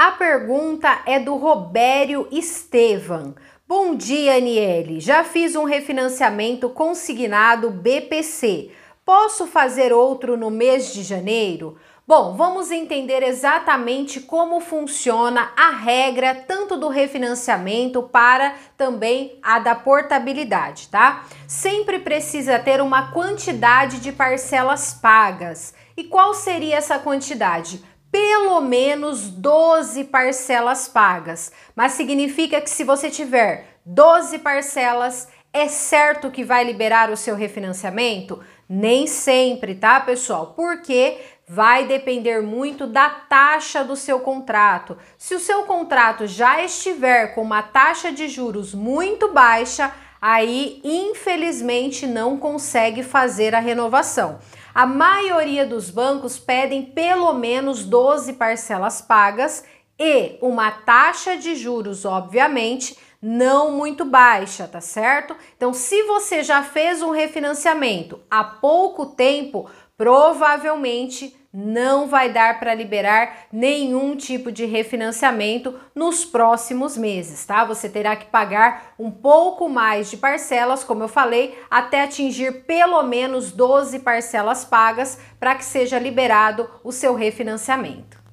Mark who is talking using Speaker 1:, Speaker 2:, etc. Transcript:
Speaker 1: A pergunta é do Robério Estevan. Bom dia, Aniele. Já fiz um refinanciamento consignado BPC. Posso fazer outro no mês de janeiro? Bom, vamos entender exatamente como funciona a regra tanto do refinanciamento para também a da portabilidade, tá? Sempre precisa ter uma quantidade de parcelas pagas. E qual seria essa quantidade? pelo menos 12 parcelas pagas. Mas significa que se você tiver 12 parcelas, é certo que vai liberar o seu refinanciamento? Nem sempre, tá, pessoal? Porque vai depender muito da taxa do seu contrato. Se o seu contrato já estiver com uma taxa de juros muito baixa, aí infelizmente não consegue fazer a renovação a maioria dos bancos pedem pelo menos 12 parcelas pagas e uma taxa de juros, obviamente, não muito baixa, tá certo? Então, se você já fez um refinanciamento há pouco tempo, provavelmente não vai dar para liberar nenhum tipo de refinanciamento nos próximos meses, tá? Você terá que pagar um pouco mais de parcelas, como eu falei, até atingir pelo menos 12 parcelas pagas para que seja liberado o seu refinanciamento.